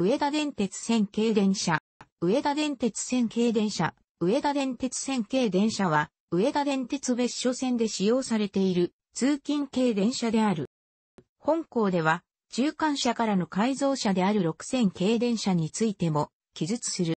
上田電鉄線系電車。上田電鉄線系電車。上田電鉄線系電車は、上田電鉄別所線で使用されている通勤系電車である。本校では、中間車からの改造車である6000系電車についても記述する。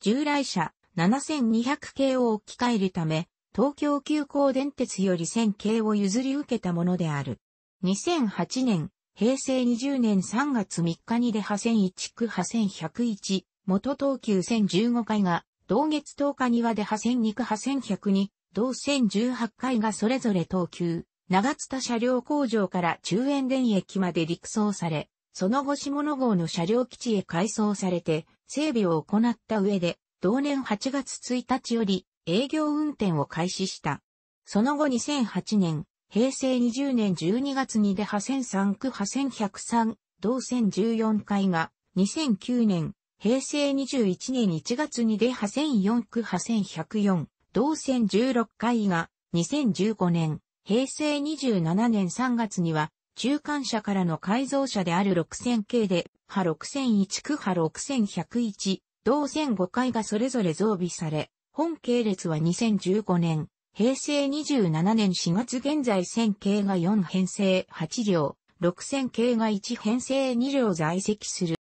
従来車7200系を置き換えるため、東京急行電鉄より1000系を譲り受けたものである。2008年、平成20年3月3日に出破1 1区破1101、元東急線15回が、同月10日には出破1 2区破1102、同線18回がそれぞれ東急、長津田車両工場から中園電駅まで陸送され、その後下野号の車両基地へ改装されて、整備を行った上で、同年8月1日より営業運転を開始した。その後2008年、平成20年12月にで破1003区破1103、同線14回が、2009年、平成21年1月にで破1004区破1104、同線16回が、2015年、平成27年3月には、中間車からの改造車である6000系で、派6001区派6101、同線5回がそれぞれ増備され、本系列は2015年、平成27年4月現在1000系が4編成8両、6000系が1編成2両在籍する。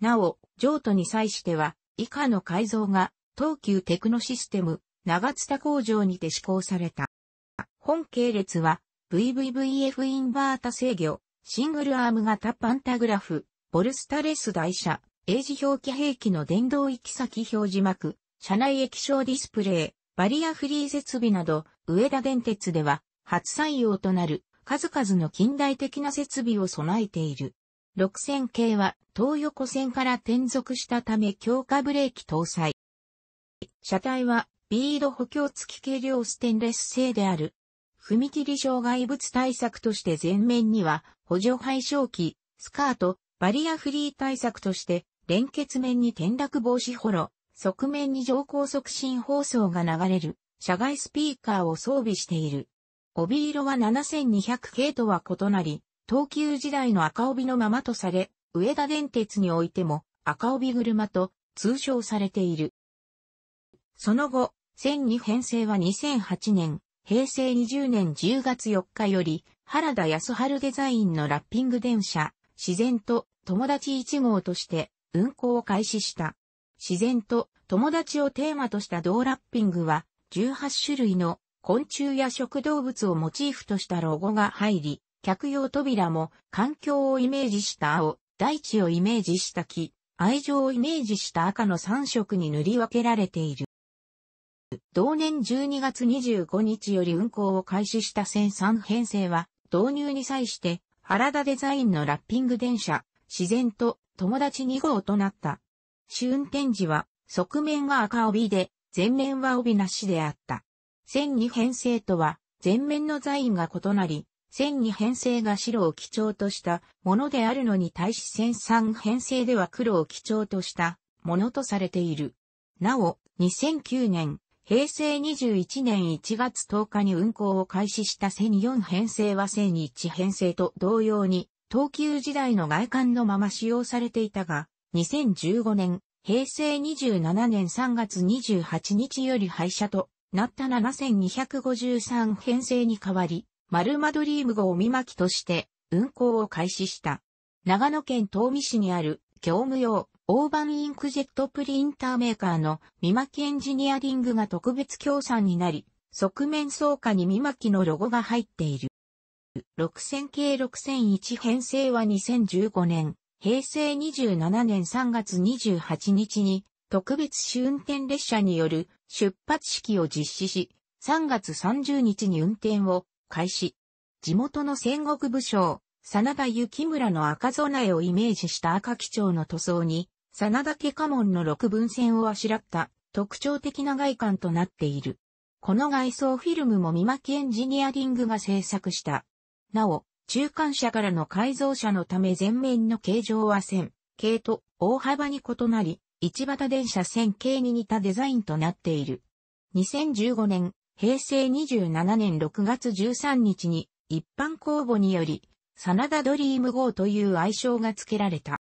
なお、譲渡に際しては、以下の改造が、東急テクノシステム、長津田工場にて施行された。本系列は、VVVF インバータ制御、シングルアーム型パンタグラフ、ボルスタレス台車、英字表記兵器の電動行き先表示幕、車内液晶ディスプレイ、バリアフリー設備など、上田電鉄では、初採用となる、数々の近代的な設備を備えている。6000系は、東横線から転属したため強化ブレーキ搭載。車体は、ビード補強付き軽量ステンレス製である。踏切障害物対策として前面には、補助排衝機、スカート、バリアフリー対策として、連結面に転落防止ホロ、側面に乗降促進放送が流れる、社外スピーカーを装備している。帯色は7200系とは異なり、東急時代の赤帯のままとされ、上田電鉄においても赤帯車と通称されている。その後、1002編成は2008年、平成20年10月4日より、原田康春デザインのラッピング電車、自然と友達1号として運行を開始した。自然と友達をテーマとした同ラッピングは、18種類の昆虫や食動物をモチーフとしたロゴが入り、客用扉も環境をイメージした青、大地をイメージした木、愛情をイメージした赤の3色に塗り分けられている。同年12月25日より運行を開始した線3編成は、導入に際して、原田デザインのラッピング電車、自然と友達2号となった。試運転時は、側面が赤帯で、前面は帯なしであった。線二編成とは、前面の座員が異なり、線二編成が白を基調としたものであるのに対し線三編成では黒を基調としたものとされている。なお、2009年、平成21年1月10日に運行を開始した線4編成は線1編成と同様に、東急時代の外観のまま使用されていたが、2015年、平成27年3月28日より廃車となった7253編成に代わり、ルマドリーム号見巻きとして運行を開始した。長野県東美市にある業務用オーバンインクジェットプリンターメーカーの見巻きエンジニアリングが特別協賛になり、側面倉下に見巻きのロゴが入っている。6000系6001編成は2015年平成27年3月28日に特別試運転列車による出発式を実施し、3月30日に運転を開始。地元の戦国武将、真田幸村の赤備えをイメージした赤基調の塗装に、真田家家門の六分線をあしらった特徴的な外観となっている。この外装フィルムも三巻エンジニアリングが制作した。なお、中間車からの改造車のため前面の形状は線形と大幅に異なり、一畑電車線形に似たデザインとなっている。2015年、平成27年6月13日に一般公募により、真田ドリーム号という愛称が付けられた。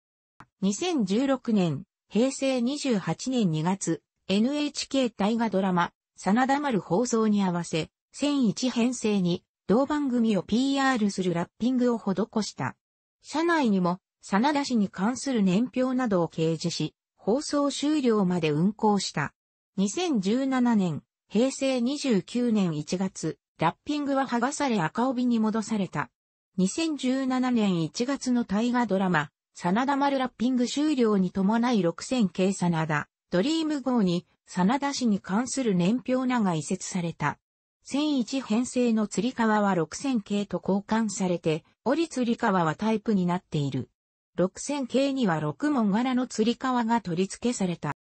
2016年、平成28年2月、NHK 大河ドラマ、真田丸放送に合わせ、1001編成に同番組を PR するラッピングを施した。社内にも、真田氏に関する年表などを掲示し、放送終了まで運行した。2017年、平成29年1月、ラッピングは剥がされ赤帯に戻された。2017年1月の大河ドラマ、真田丸ラッピング終了に伴い6000系真田、ドリーム号に、真田氏に関する年表名が移設された。1001編成の釣り革は6000系と交換されて、折り釣り革はタイプになっている。6000系には6門柄の釣り革が取り付けされた。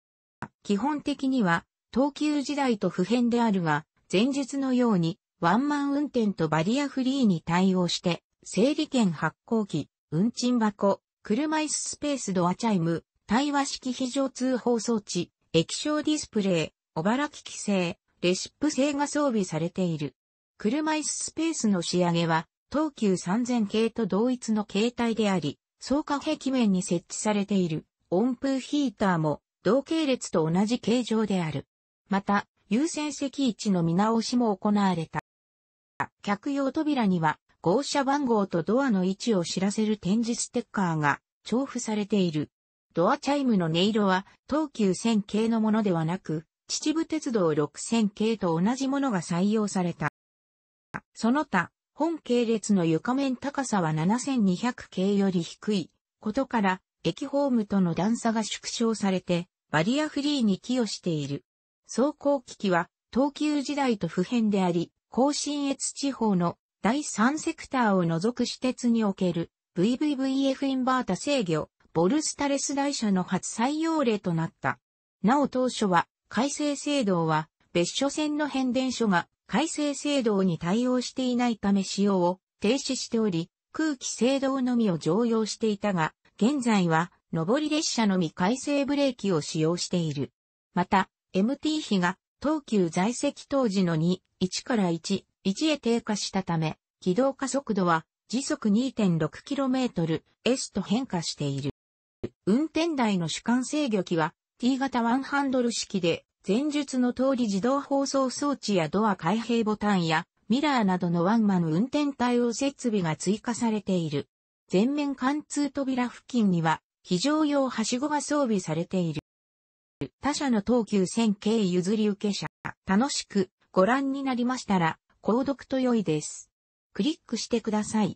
基本的には、東急時代と普遍であるが、前述のように、ワンマン運転とバリアフリーに対応して、整理券発行機、運賃箱、車椅子スペースドアチャイム、対話式非常通報装置、液晶ディスプレイ、小ら機規制、レシップ製が装備されている。車椅子スペースの仕上げは、東急3000系と同一の形態であり、総加壁面に設置されている温風ヒーターも同系列と同じ形状である。また、優先席位置の見直しも行われた。客用扉には号車番号とドアの位置を知らせる展示ステッカーが重複されている。ドアチャイムの音色は東急線系のものではなく、秩父鉄道6000系と同じものが採用された。その他、本系列の床面高さは7200系より低いことから、駅ホームとの段差が縮小されて、バリアフリーに寄与している。走行機器は、東急時代と普遍であり、甲信越地方の第3セクターを除く私鉄における VVVF インバータ制御、ボルスタレス台車の初採用例となった。なお当初は改正制度は別所線の変電所が改正制度に対応していないため使用を停止しており、空気制動のみを常用していたが、現在は上り列車のみ改正ブレーキを使用している。また、MT 比が東急在籍当時の2、1から1、1へ低下したため、軌道加速度は時速 2.6km S と変化している。運転台の主観制御機は T 型ワンハンドル式で、前述の通り自動放送装置やドア開閉ボタンやミラーなどのワンマン運転対応設備が追加されている。前面貫通扉付近には非常用はしごが装備されている。他社の東急線系譲り受け車、楽しくご覧になりましたら、購読と良いです。クリックしてください。